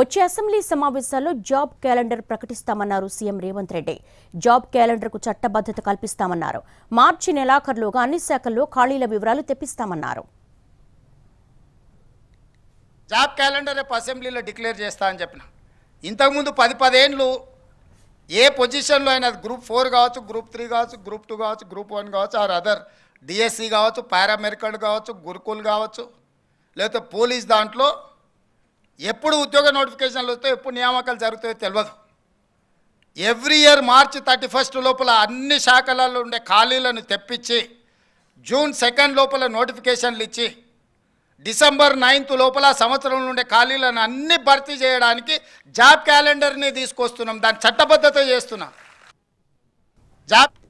వచ్చే అసెంబ్లీ సమావేశాల్లో job calendar ప్రకటిస్తామన్నారు సీఎం రేవంత్ రెడ్డి జాబ్ క్యాలెండర్కు చట్టబద్ధత కల్పిస్తామన్నారు మార్చి నెలాఖరులోగా అన్ని శాఖల్లో ఖాళీల వివరాలు తెప్పిస్తామన్నారు జాబ్ క్యాలెండర్ రేపు అసెంబ్లీలో డిక్లేర్ చేస్తా అని చెప్పిన ఇంతకుముందు పది పదేండ్లు ఏ పొజిషన్లో అయినా గ్రూప్ ఫోర్ కావచ్చు గ్రూప్ త్రీ కావచ్చు గ్రూప్ టూ కావచ్చు గ్రూప్ వన్ కావచ్చు ఆర్ అదర్ డిఎస్సి కావచ్చు పారామెరికల్ కావచ్చు గురుకుల్ కావచ్చు లేకపోతే పోలీస్ దాంట్లో ఎప్పుడు ఉద్యోగ నోటిఫికేషన్లు వస్తాయో ఎప్పుడు నియామకాలు జరుగుతాయో తెలియదు ఎవ్రీ ఇయర్ మార్చి థర్టీ ఫస్ట్ లోపల అన్ని శాఖలలో ఉండే ఖాళీలను తెప్పించి జూన్ సెకండ్ లోపల నోటిఫికేషన్లు ఇచ్చి డిసెంబర్ నైన్త్ లోపల సంవత్సరం ఉండే ఖాళీలను అన్ని భర్తీ చేయడానికి జాబ్ క్యాలెండర్ని తీసుకొస్తున్నాం దాని చట్టబద్ధత చేస్తున్నాం జాబ్